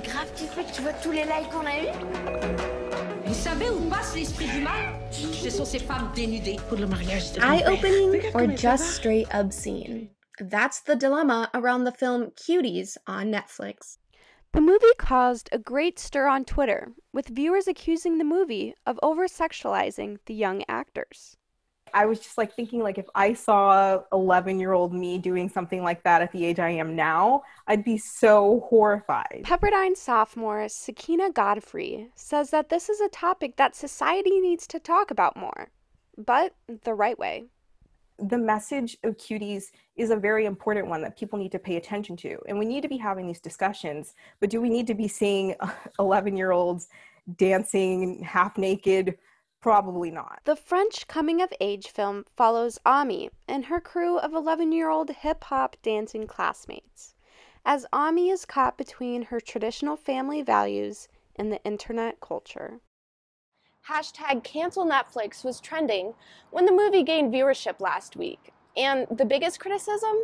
Grave, tu fais tu vois tous les likes qu'on a Vous savez où passe l'esprit du mal Ce sont ces femmes dénudées pour le mariage de Eye-opening or just straight obscene? That's the dilemma around the film Cuties on Netflix. The movie caused a great stir on Twitter, with viewers accusing the movie of over sexualizing the young actors. I was just like thinking like if I saw 11 year old me doing something like that at the age I am now, I'd be so horrified. Pepperdine sophomore Sakina Godfrey says that this is a topic that society needs to talk about more, but the right way. The message of cuties is a very important one that people need to pay attention to. And we need to be having these discussions, but do we need to be seeing 11 year olds dancing half naked? Probably not. The French coming of age film follows Ami and her crew of 11 year old hip hop dancing classmates as Ami is caught between her traditional family values and the internet culture. Hashtag cancel Netflix was trending when the movie gained viewership last week, and the biggest criticism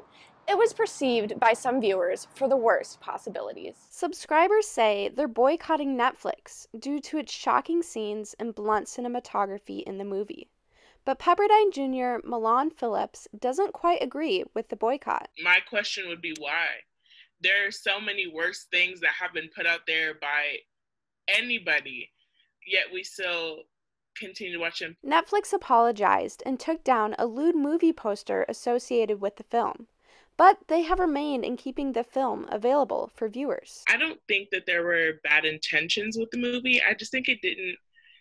it was perceived by some viewers for the worst possibilities. Subscribers say they're boycotting Netflix due to its shocking scenes and blunt cinematography in the movie. But Pepperdine Jr. Milan Phillips doesn't quite agree with the boycott. My question would be why? There are so many worse things that have been put out there by anybody, yet we still continue watching. Netflix apologized and took down a lewd movie poster associated with the film. But they have remained in keeping the film available for viewers. I don't think that there were bad intentions with the movie. I just think it didn't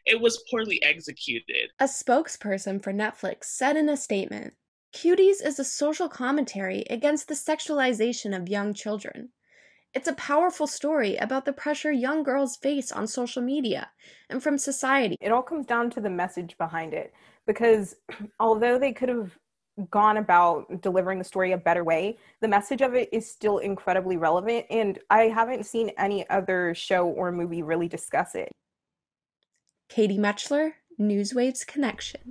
it was poorly executed. A spokesperson for Netflix said in a statement Cuties is a social commentary against the sexualization of young children. It's a powerful story about the pressure young girls face on social media and from society. It all comes down to the message behind it because although they could have gone about delivering the story a better way, the message of it is still incredibly relevant. And I haven't seen any other show or movie really discuss it. Katie Mutchler, Newswaves Connection.